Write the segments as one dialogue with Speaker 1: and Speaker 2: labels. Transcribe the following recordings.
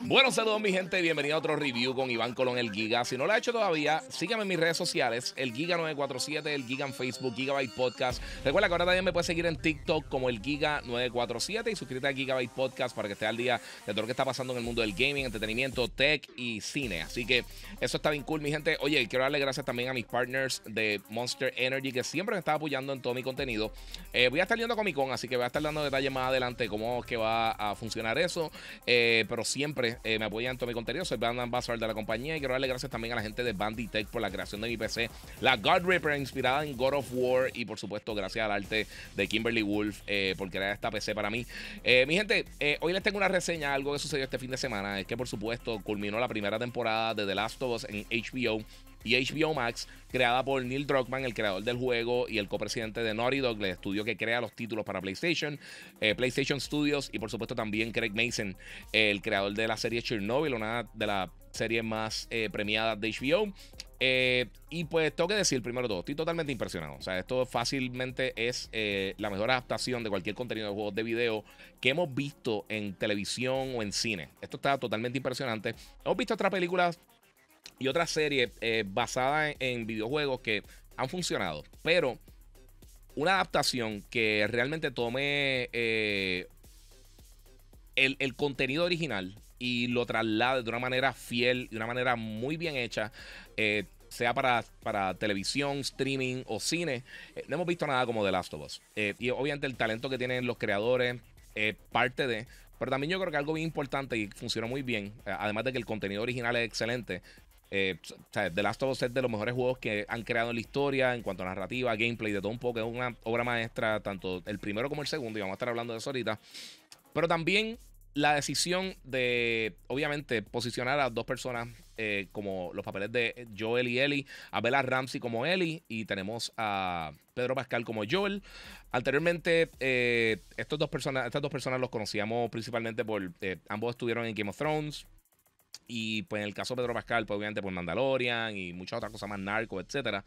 Speaker 1: Bueno, saludos mi gente, bienvenido a otro review con Iván Colón, el Giga. Si no lo ha hecho todavía, sígueme en mis redes sociales, el Giga947, el Giga en Facebook, Gigabyte Podcast. Recuerda que ahora también me puedes seguir en TikTok como el Giga947 y suscríbete a Gigabyte Podcast para que estés al día de todo lo que está pasando en el mundo del gaming, entretenimiento, tech y cine. Así que eso está bien cool, mi gente. Oye, quiero darle gracias también a mis partners de Monster Energy que siempre me están apoyando en todo mi contenido. Eh, voy a estar yendo con Comic Con, así que voy a estar dando detalles más adelante cómo que va a funcionar eso, eh, pero siempre eh, me apoyan todo mi contenido. Soy Brand Ambassador de la compañía y quiero darle gracias también a la gente de Tech por la creación de mi PC, la God Ripper inspirada en God of War y por supuesto gracias al arte de Kimberly Wolf eh, por crear esta PC para mí. Eh, mi gente, hoy les tengo una reseña, algo que sucedió este fin de semana, es que por supuesto culminó la primera temporada de The Last of Us en HBO y HBO Max, creada por Neil Druckmann, el creador del juego y el copresidente de Naughty Dog, el estudio que crea los títulos para PlayStation, eh, PlayStation Studios y por supuesto también Craig Mason, el creador de la serie Chernobyl, una de las series más eh, premiadas de HBO. Eh, y pues tengo que decir primero todo, estoy totalmente impresionado. O sea, esto fácilmente es la mejor adaptación de cualquier contenido de juegos de video que hemos visto en televisión o en cine. Esto está totalmente impresionante. Hemos visto otras películas y otra serie eh, basada en, videojuegos que han funcionado. Pero una adaptación que realmente tome eh, el, contenido original y lo traslade de una manera fiel, de una manera muy bien hecha, eh, sea para, para, televisión, streaming o cine, no hemos visto nada como The Last of Us. y obviamente el talento que tienen los creadores, parte de... Pero también yo creo que algo bien importante y funciona muy bien, además de que el contenido original es excelente, eh, o sea, The Last of Us de los mejores juegos que han creado en la historia en cuanto a narrativa, gameplay, de todo un poco. Es una obra maestra, tanto el primero como el segundo, y vamos a estar hablando de eso ahorita. Pero también la decisión de, obviamente, posicionar a dos personas eh, como los papeles de Joel y Ellie, a Bella Ramsey como Ellie y tenemos a Pedro Pascal como Joel. Anteriormente, eh, estos dos personas, estas dos personas los conocíamos principalmente por, eh, ambos estuvieron en Game of Thrones, y pues en el caso de Pedro Pascal, pues obviamente por Mandalorian y muchas otras cosas más narco, etc.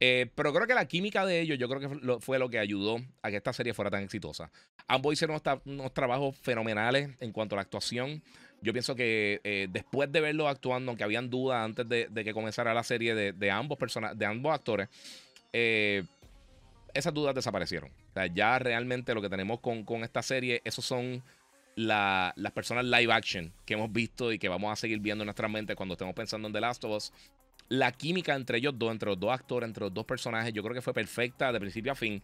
Speaker 1: Eh, pero creo que la química de ellos, yo creo que fue lo que ayudó a que esta serie fuera tan exitosa. Ambos hicieron unos, trabajos fenomenales en cuanto a la actuación. Yo pienso que eh, después de verlos actuando, aunque habían dudas antes de, que comenzara la serie de, ambos personajes de ambos actores, eh, esas dudas desaparecieron. O sea, ya realmente lo que tenemos con, con esta serie, esos son las personas live action que hemos visto y que vamos a seguir viendo en nuestras mentes cuando estemos pensando en The Last of Us, la química entre ellos dos, entre los dos actores, entre los dos personajes, yo creo que fue perfecta de principio a fin.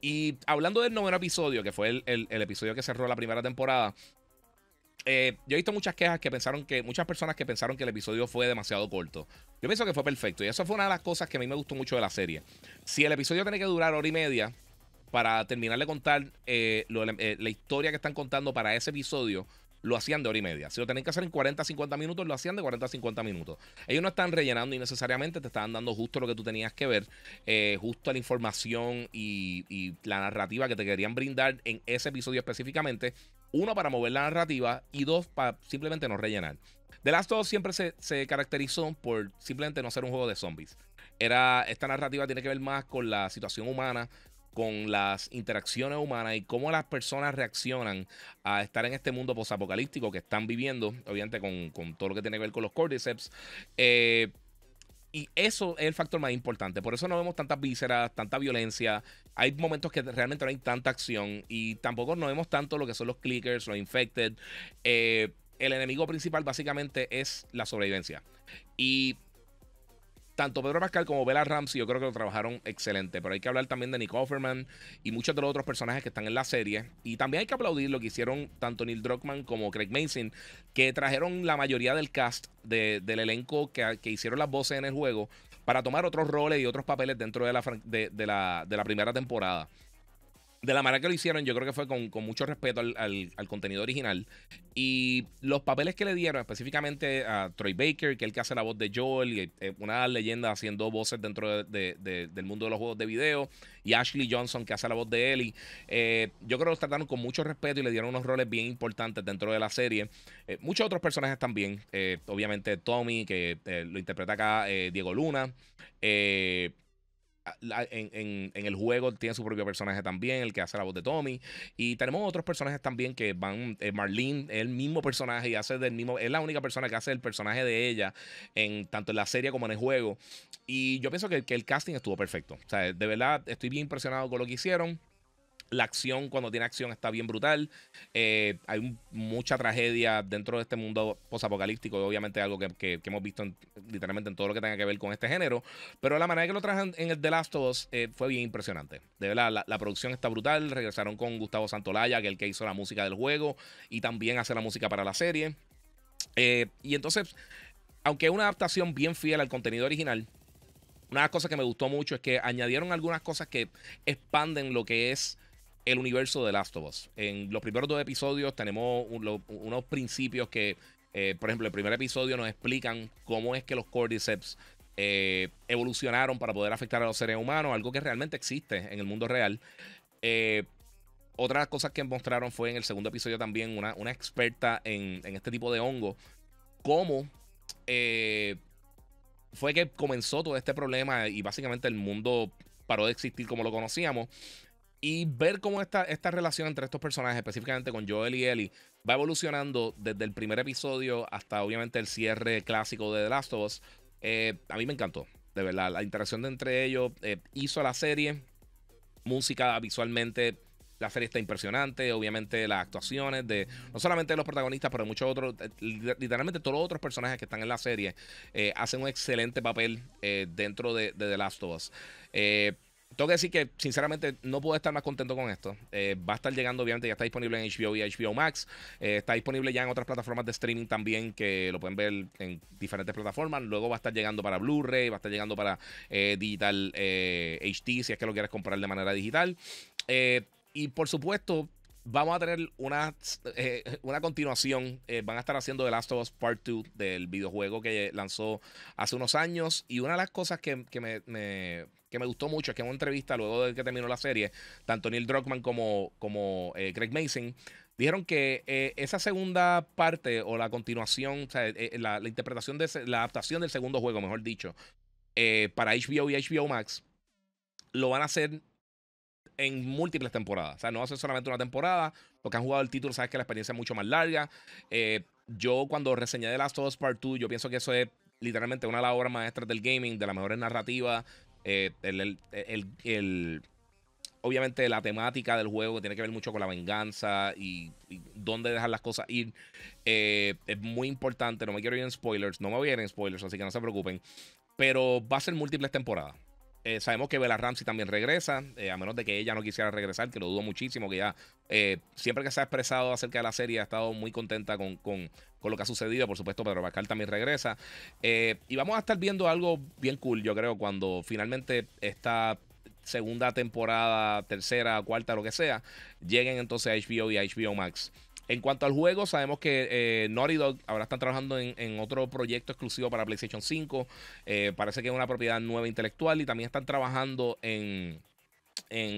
Speaker 1: Y hablando del noveno episodio, que fue el, episodio que cerró la primera temporada, eh, yo he visto muchas quejas que pensaron que, muchas personas que pensaron que el episodio fue demasiado corto. Yo pienso que fue perfecto y eso fue una de las cosas que a mí me gustó mucho de la serie. Si el episodio tiene que durar hora y media, para terminar de contar eh, eh, la historia que están contando para ese episodio, lo hacían de hora y media. Si lo tenían que hacer en 40, 50 minutos, lo hacían de 40 a 50 minutos. Ellos no están rellenando innecesariamente, te estaban dando justo lo que tú tenías que ver, eh, justo la información y, la narrativa que te querían brindar en ese episodio específicamente. Uno, para mover la narrativa y dos, para simplemente no rellenar. The Last of siempre se, se caracterizó por simplemente no ser un juego de zombies. Era, esta narrativa tiene que ver más con la situación humana, con las interacciones humanas y cómo las personas reaccionan a estar en este mundo posapocalíptico que están viviendo, obviamente con, con, todo lo que tiene que ver con los cordyceps. Eh, y eso es el factor más importante. Por eso no vemos tantas vísceras, tanta violencia. Hay momentos que realmente no hay tanta acción y tampoco no vemos tanto lo que son los clickers, los infected. Eh, el enemigo principal básicamente es la sobrevivencia. Y tanto Pedro Pascal como Bella Ramsey yo creo que lo trabajaron excelente, pero hay que hablar también de Nick Offerman y muchos de los otros personajes que están en la serie. Y también hay que aplaudir lo que hicieron tanto Neil Druckmann como Craig Mason, que trajeron la mayoría del cast del elenco que, hicieron las voces en el juego para tomar otros roles y otros papeles dentro de la, de la, de la primera temporada de la manera que lo hicieron, yo creo que fue con, mucho respeto al, contenido original. Y los papeles que le dieron, específicamente a Troy Baker, que es el que hace la voz de Joel, eh, una leyenda haciendo voces dentro del mundo de los juegos de video, y Ashley Johnson, que hace la voz de Ellie. Eh, yo creo que los trataron con mucho respeto y le dieron unos roles bien importantes dentro de la serie. Eh, muchos otros personajes también, obviamente Tommy, que lo interpreta acá Diego Luna en, el juego tiene su propio personaje también, el que hace la voz de Tommy. Y tenemos otros personajes también que van. Eh, Marlene es el mismo personaje y hace del mismo. Es la única persona que hace el personaje de ella, en, tanto en la serie como en el juego. Y yo pienso que, que el casting estuvo perfecto. O sea, de verdad, estoy bien impresionado con lo que hicieron. La acción, cuando tiene acción, está bien brutal. Eh, hay mucha tragedia dentro de este mundo posapocalíptico. Obviamente, algo que, hemos visto literalmente en todo lo que tenga que ver con este género. Pero la manera que lo trajan en el The Last of Us eh, fue bien impresionante. De verdad, la, producción está brutal. Regresaron con Gustavo Santolaya, que es el que hizo la música del juego y también hace la música para la serie. Eh, y entonces, aunque es una adaptación bien fiel al contenido original, una de las cosas que me gustó mucho es que añadieron algunas cosas que expanden lo que es el universo de Last of Us. En los primeros dos episodios tenemos unos principios que, eh, por ejemplo, el primer episodio nos explican cómo es que los Cordyceps eh, evolucionaron para poder afectar a los seres humanos, algo que realmente existe en el mundo real. Eh, otras cosas que mostraron fue en el segundo episodio también una, experta en, en, este tipo de hongo, cómo eh, fue que comenzó todo este problema y básicamente el mundo paró de existir como lo conocíamos y ver cómo esta, esta relación entre estos personajes, específicamente con Joel y Ellie, va evolucionando desde el primer episodio hasta obviamente el cierre clásico de The Last of Us, eh, a mí me encantó, de verdad. La interacción entre ellos eh, hizo la serie, música visualmente. La serie está impresionante, obviamente las actuaciones de no solamente los protagonistas, pero de muchos otros, eh, literalmente todos los otros personajes que están en la serie hacen un excelente papel dentro de, de, The Last of Us tengo que decir que sinceramente no puedo estar más contento con esto. Eh, va a estar llegando, obviamente, ya está disponible en HBO y HBO Max. Eh, está disponible ya en otras plataformas de streaming también, que lo pueden ver en diferentes plataformas. Luego va a estar llegando para Blu-ray, va a estar llegando para eh, Digital HD, si es que lo quieres comprar de manera digital. y por supuesto, vamos a tener una, una continuación. van a estar haciendo The Last of Us Part 2 del videojuego que lanzó hace unos años. Y una de las cosas que, que me, que me gustó mucho es que en una entrevista luego de que terminó la serie, tanto Neil Druckmann como, como eh, Mason dijeron que eh, esa segunda parte o la continuación, o sea, eh, la, interpretación de la adaptación del segundo juego, mejor dicho, para HBO y HBO Max, lo van a hacer en múltiples temporadas. O sea, no va a ser solamente una temporada. porque que han jugado el título sabes que la experiencia es mucho más larga. yo cuando reseñé The Last of Us Part 2, yo pienso que eso es literalmente una de las obras maestras del gaming, de las mejores narrativas, eh, el, obviamente la temática del juego que tiene que ver mucho con la venganza y, dónde dejar las cosas ir eh, es muy importante. No me quiero ir en spoilers, no me voy a ir en spoilers, así que no se preocupen. Pero va a ser múltiples temporadas. Eh, sabemos que Bella Ramsey también regresa, eh, a menos de que ella no quisiera regresar, que lo dudo muchísimo, que ya eh, siempre que se ha expresado acerca de la serie ha estado muy contenta con, con lo que ha sucedido. Por supuesto, Pedro Pascal también regresa. y vamos a estar viendo algo bien cool, yo creo, cuando finalmente esta segunda temporada, tercera, cuarta, lo que sea, lleguen entonces a HBO y a HBO Max. En cuanto al juego, sabemos que eh, Naughty Dog ahora están trabajando en, otro proyecto exclusivo para PlayStation 5. Eh, parece que es una propiedad nueva intelectual y también están trabajando en,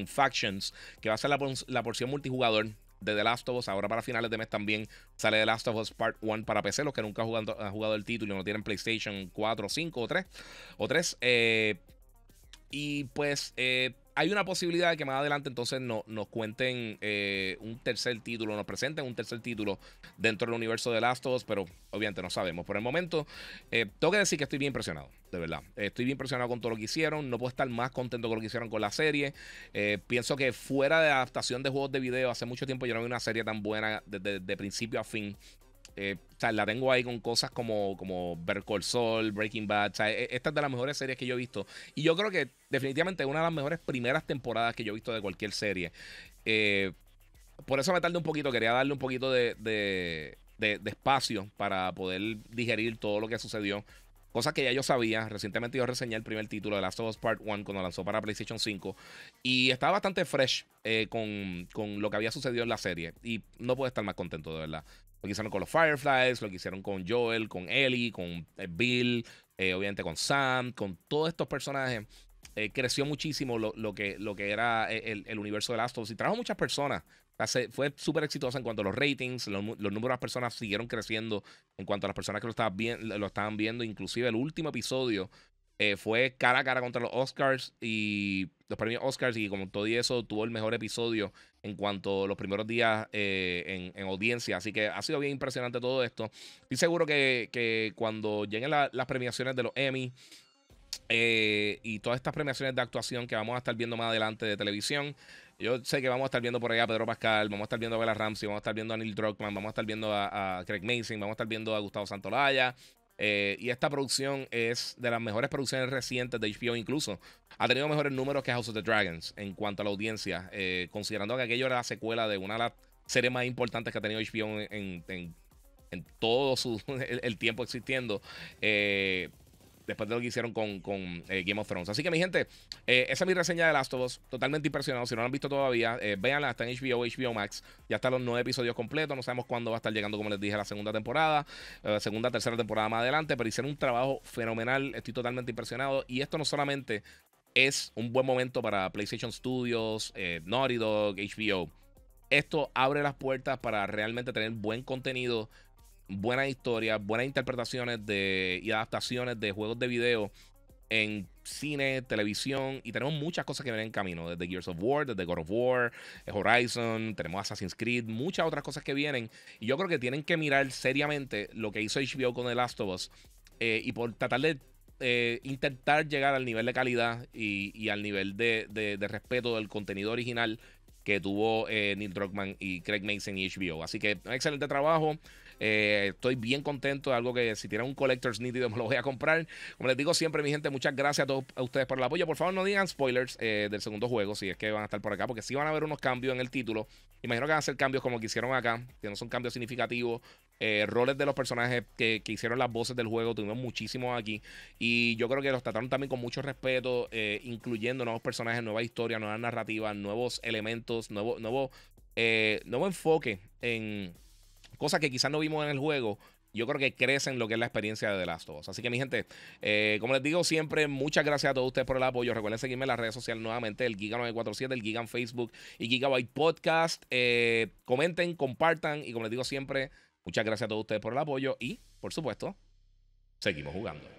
Speaker 1: Factions, que va a ser la, porción multijugador de The Last of Us. Ahora para finales de mes también sale The Last of Us Part 1 para PC. Los que nunca han jugado, jugado el título y no tienen PlayStation 4, 5 o 3. O 3 eh, y pues eh, hay una posibilidad de que más adelante entonces no, nos cuenten eh, un tercer título, nos presenten un tercer título dentro del universo de Last of Us, pero obviamente no sabemos. Por el momento, eh, tengo que decir que estoy bien impresionado, de verdad. Estoy bien impresionado con todo lo que hicieron, no puedo estar más contento con lo que hicieron con la serie. pienso que fuera de adaptación de juegos de video, hace mucho tiempo yo no vi una serie tan buena desde de principio a fin eh, o sea, la tengo ahí con cosas como, como Sol, Breaking Bad. O sea, e, esta es de las mejores series que yo he visto. Y yo creo que definitivamente es una de las mejores primeras temporadas que yo he visto de cualquier serie. Eh, por eso me tardé un poquito. Quería darle un poquito de, espacio para poder digerir todo lo que sucedió. Cosas que ya yo sabía. Recientemente yo reseñé el primer título de Last of Us Part 1 cuando lanzó para PlayStation 5. Y estaba bastante fresh eh, con, con, lo que había sucedido en la serie. Y no puedo estar más contento, de verdad. Lo que hicieron con los Fireflies, lo que hicieron con Joel, con Ellie, con eh, Bill, eh, obviamente con Sam, con todos estos personajes. Eh, creció muchísimo lo, que, lo que era el, universo de Last of Us y trajo muchas personas. fue súper exitosa en cuanto a los ratings, los, números de personas siguieron creciendo en cuanto a las personas que lo estaban, lo estaban viendo. Inclusive el último episodio eh, fue cara a cara contra los Oscars y los premios Oscars y como todo y eso tuvo el mejor episodio en cuanto a los primeros días eh, en, audiencia. Así que ha sido bien impresionante todo esto. Y seguro que, cuando lleguen las premiaciones de los Emmy eh, y todas estas premiaciones de actuación que vamos a estar viendo más adelante de televisión, yo sé que vamos a estar viendo por allá a Pedro Pascal, vamos a estar viendo a Bella Ramsey, vamos a estar viendo a Neil Druckmann, vamos a estar viendo a, a Craig Mason, vamos a estar viendo a Gustavo Santolaya, eh, y esta producción es de las mejores producciones recientes de HBO incluso. Ha tenido mejores números que House of the Dragons en cuanto a la audiencia, eh, considerando que aquello era la secuela de una de las series más importantes que ha tenido HBO en, todo su, el, tiempo existiendo. Eh, después de lo que hicieron con, eh, Game of Thrones. Así que, mi gente, eh, esa es mi reseña de Last of Us. Totalmente impresionado. Si no lo han visto todavía, eh, véanla. Está en HBO, HBO Max. Ya están los nueve episodios completos. No sabemos cuándo va a estar llegando, como les dije, la segunda temporada, segunda, tercera temporada más adelante. Pero hicieron un trabajo fenomenal. Estoy totalmente impresionado. Y esto no solamente es un buen momento para PlayStation Studios, Naughty Dog, HBO. Esto abre las puertas para realmente tener buen contenido buenas historias, buenas interpretaciones de, y adaptaciones de juegos de video en cine, televisión y tenemos muchas cosas que vienen en camino, desde Gears of War, desde God of War, eh, Horizon, tenemos Assassin's Creed, muchas otras cosas que vienen y yo creo que tienen que mirar seriamente lo que hizo HBO con The Last of Us eh, y por tratar de eh, intentar llegar al nivel de calidad y, al nivel de, respeto del contenido original que tuvo Neil Druckmann y Craig Mason y HBO. Así que un excelente trabajo. Eh, estoy bien contento, de algo que si tienen un collector's nítido me lo voy a comprar. Como les digo siempre, mi gente, muchas gracias a todos a ustedes por el apoyo. Por favor, no digan spoilers eh, del segundo juego, si es que van a estar por acá, porque sí van a haber unos cambios en el título. Imagino que van a ser cambios como que hicieron acá, que no son cambios significativos. Eh, roles de los personajes que, hicieron las voces del juego, tuvimos muchísimos aquí. Y yo creo que los trataron también con mucho respeto, incluyendo nuevos personajes, nueva historia, nueva narrativa nuevos elementos, nuevo, nuevo, nuevo enfoque en cosas que quizás no vimos en el juego, yo creo que crecen lo que es la experiencia de The Last of Us. Así que, mi gente, eh, como les digo siempre, muchas gracias a todos ustedes por el apoyo. Recuerden seguirme en las redes sociales nuevamente, el Giga947, el Gigan Facebook y Gigabyte Podcast. Eh, comenten, compartan y como les digo siempre, muchas gracias a todos ustedes por el apoyo y, por supuesto, seguimos jugando.